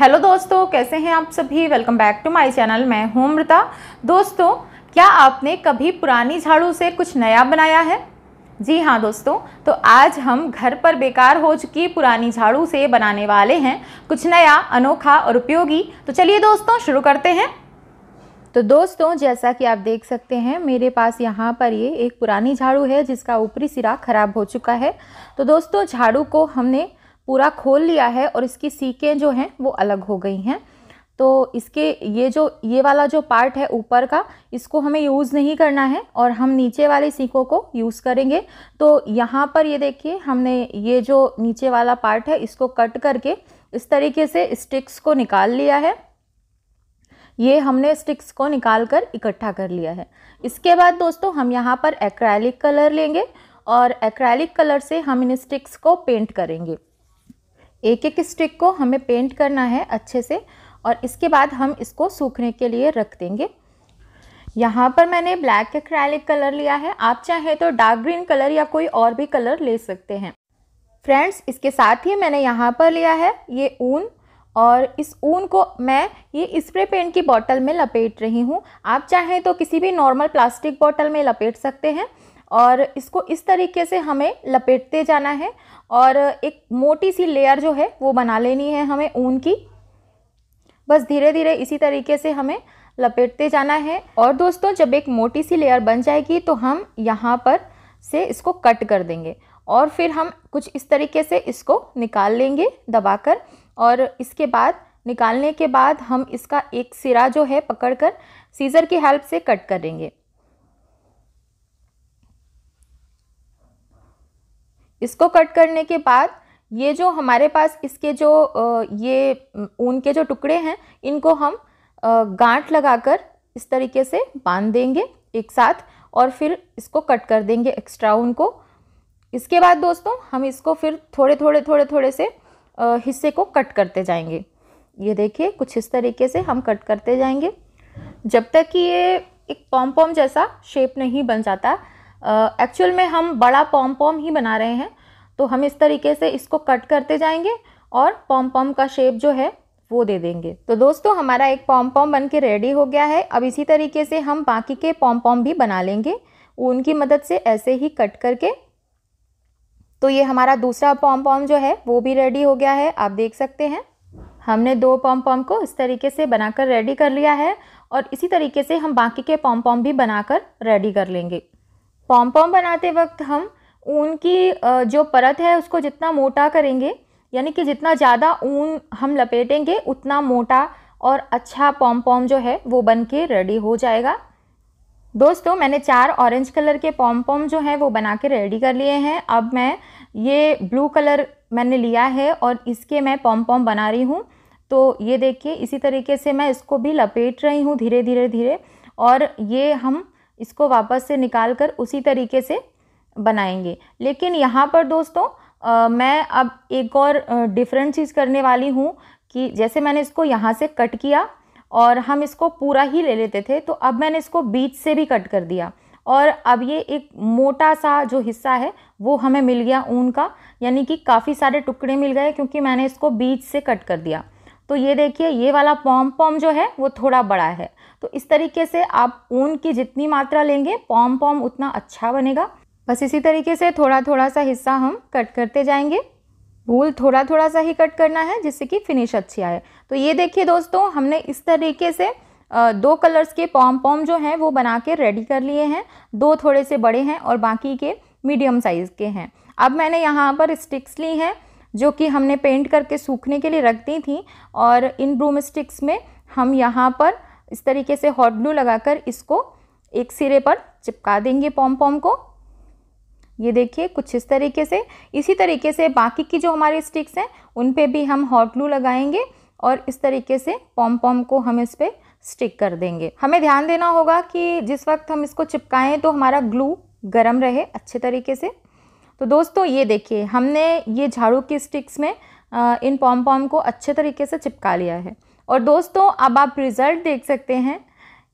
hello दोस्तों कैसे हैं आप सभी welcome back to my channel मैं हूं अमृता दोस्तों क्या आपने कभी पुरानी झाड़ू से कुछ नया बनाया है जी हाँ दोस्तों तो आज हम घर पर बेकार हो चुकी पुरानी झाड़ू से बनाने वाले हैं कुछ नया अनोखा और उपयोगी तो चलिए दोस्तों शुरू करते हैं तो दोस्तों जैसा कि आप देख सकते हैं मेरे पास यहाँ पर ये एक पुरानी झाड़ू है जिसका ऊपरी सिरा खराब हो चुका है तो दोस्तों झाड़ू को हमने पूरा खोल लिया है और इसकी सीकें जो हैं वो अलग हो गई हैं तो इसके ये जो ये वाला जो पार्ट है ऊपर का इसको हमें यूज़ नहीं करना है और हम नीचे वाले सीखों को यूज़ करेंगे तो यहाँ पर ये देखिए हमने ये जो नीचे वाला पार्ट है इसको कट करके इस तरीके से स्टिक्स को निकाल लिया है ये हमने स्टिक्स को निकाल कर इकट्ठा कर लिया है इसके बाद दोस्तों हम यहाँ पर एक्रैलिक कलर लेंगे और एक्रैलिक कलर से हम इन स्टिक्स को पेंट करेंगे एक एक स्टिक को हमें पेंट करना है अच्छे से और इसके बाद हम इसको सूखने के लिए रख देंगे यहाँ पर मैंने ब्लैक एक्रैलिक कलर लिया है आप चाहें तो डार्क ग्रीन कलर या कोई और भी कलर ले सकते हैं फ्रेंड्स इसके साथ ही मैंने यहाँ पर लिया है ये ऊन और इस ऊन को मैं ये स्प्रे पेंट की बॉटल में लपेट रही हूँ आप चाहें तो किसी भी नॉर्मल प्लास्टिक बॉटल में लपेट सकते हैं और इसको इस तरीके से हमें लपेटते जाना है और एक मोटी सी लेयर जो है वो बना लेनी है हमें ऊन की बस धीरे धीरे इसी तरीके से हमें लपेटते जाना है और दोस्तों जब एक मोटी सी लेयर बन जाएगी तो हम यहाँ पर से इसको कट कर देंगे और फिर हम कुछ इस तरीके से इसको निकाल लेंगे दबाकर और इसके बाद निकालने के बाद हम इसका एक सिरा जो है पकड़कर सीज़र की हेल्प से कट करेंगे इसको कट करने के बाद ये जो हमारे पास इसके जो ये ऊन के जो टुकड़े हैं इनको हम गांठ लगाकर इस तरीके से बांध देंगे एक साथ और फिर इसको कट कर देंगे एक्स्ट्रा ऊन को इसके बाद दोस्तों हम इसको फिर थोड़े थोड़े थोड़े थोड़े से हिस्से को कट करते जाएंगे ये देखिए कुछ इस तरीके से हम कट करते जाएंगे जब तक कि ये एक पॉम पॉम जैसा शेप नहीं बन जाता एक्चुअल में हम बड़ा पॉम पॉम ही बना रहे हैं तो हम इस तरीके से इसको कट करते जाएंगे और पॉम पॉम का शेप जो है वो दे देंगे तो दोस्तों हमारा एक पॉम पॉम बन के रेडी हो गया है अब इसी तरीके से हम बाकी के पॉम पॉम भी बना लेंगे उनकी मदद से ऐसे ही कट करके तो ये हमारा दूसरा पॉम पॉम जो है वो भी रेडी हो गया है आप देख सकते हैं हमने दो पॉम पॉम को इस तरीके से बनाकर रेडी कर लिया है और इसी तरीके से हम बाकी के पॉम पॉम भी बनाकर रेडी कर लेंगे पॉम पॉम बनाते वक्त हम ऊन की जो परत है उसको जितना मोटा करेंगे यानी कि जितना ज़्यादा ऊन हम लपेटेंगे उतना मोटा और अच्छा पॉम पॉम जो है वो बन के रेडी हो जाएगा दोस्तों मैंने चार ऑरेंज कलर के पॉम पॉम जो हैं वो बना के रेडी कर लिए हैं अब मैं ये ब्लू कलर मैंने लिया है और इसके मैं पॉम पॉम बना रही हूँ तो ये देखिए इसी तरीके से मैं इसको भी लपेट रही हूँ धीरे धीरे धीरे और ये हम इसको वापस से निकाल कर उसी तरीके से बनाएंगे लेकिन यहाँ पर दोस्तों आ, मैं अब एक और डिफरेंट चीज़ करने वाली हूँ कि जैसे मैंने इसको यहाँ से कट किया और हम इसको पूरा ही ले लेते थे तो अब मैंने इसको बीच से भी कट कर दिया और अब ये एक मोटा सा जो हिस्सा है वो हमें मिल गया ऊन का यानी कि काफ़ी सारे टुकड़े मिल गए क्योंकि मैंने इसको बीच से कट कर दिया तो ये देखिए ये वाला पॉम पॉम जो है वो थोड़ा बड़ा है तो इस तरीके से आप ऊन की जितनी मात्रा लेंगे पॉम पॉम उतना अच्छा बनेगा बस इसी तरीके से थोड़ा थोड़ा सा हिस्सा हम कट करते जाएंगे भूल थोड़ा थोड़ा सा ही कट करना है जिससे कि फिनिश अच्छी आए तो ये देखिए दोस्तों हमने इस तरीके से दो कलर्स के पॉम पॉम जो हैं वो बना के रेडी कर लिए हैं दो थोड़े से बड़े हैं और बाकी के मीडियम साइज़ के हैं अब मैंने यहाँ पर स्टिक्स ली हैं जो कि हमने पेंट करके सूखने के लिए रख दी थी और इन ब्रूम स्टिक्स में हम यहाँ पर इस तरीके से हॉट ग्लू लगाकर इसको एक सिरे पर चिपका देंगे पॉम पॉम को ये देखिए कुछ इस तरीके से इसी तरीके से बाकी की जो हमारे स्टिक्स हैं उन पे भी हम हॉट ग्लू लगाएंगे और इस तरीके से पॉम पॉम को हम इस पर स्टिक कर देंगे हमें ध्यान देना होगा कि जिस वक्त हम इसको चिपकाएँ तो हमारा ग्लू गर्म रहे अच्छे तरीके से तो दोस्तों ये देखिए हमने ये झाड़ू की स्टिक्स में इन पॉम पॉम को अच्छे तरीके से चिपका लिया है और दोस्तों अब आप रिज़ल्ट देख सकते हैं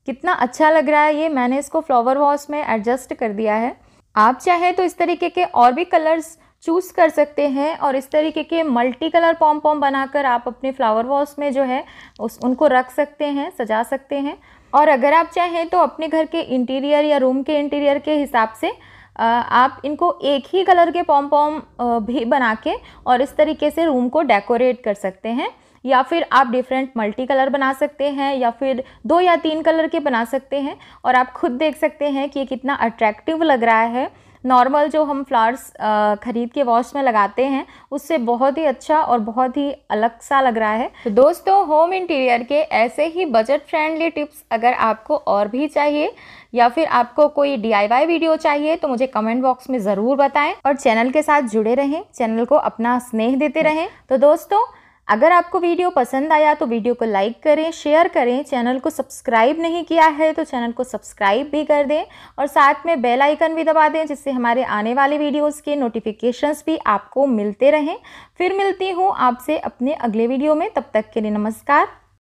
कितना अच्छा लग रहा है ये मैंने इसको फ्लावर वॉश में एडजस्ट कर दिया है आप चाहें तो इस तरीके के और भी कलर्स चूज़ कर सकते हैं और इस तरीके के मल्टी कलर पॉम पॉम बनाकर आप अपने फ्लावर वॉश में जो है उस उनको रख सकते हैं सजा सकते हैं और अगर आप चाहें तो अपने घर के इंटीरियर या रूम के इंटीरियर के हिसाब से आप इनको एक ही कलर के पॉम पॉम भी बना के और इस तरीके से रूम को डेकोरेट कर सकते हैं या फिर आप डिफरेंट मल्टी कलर बना सकते हैं या फिर दो या तीन कलर के बना सकते हैं और आप खुद देख सकते हैं कि ये कितना अट्रैक्टिव लग रहा है नॉर्मल जो हम फ्लावर्स ख़रीद के वॉश में लगाते हैं उससे बहुत ही अच्छा और बहुत ही अलग सा लग रहा है तो दोस्तों होम इंटीरियर के ऐसे ही बजट फ्रेंडली टिप्स अगर आपको और भी चाहिए या फिर आपको कोई डी वीडियो चाहिए तो मुझे कमेंट बॉक्स में ज़रूर बताएं और चैनल के साथ जुड़े रहें चैनल को अपना स्नेह देते रहें तो दोस्तों अगर आपको वीडियो पसंद आया तो वीडियो को लाइक करें शेयर करें चैनल को सब्सक्राइब नहीं किया है तो चैनल को सब्सक्राइब भी कर दें और साथ में बेल आइकन भी दबा दें जिससे हमारे आने वाले वीडियोस के नोटिफिकेशंस भी आपको मिलते रहें फिर मिलती हूँ आपसे अपने अगले वीडियो में तब तक के लिए नमस्कार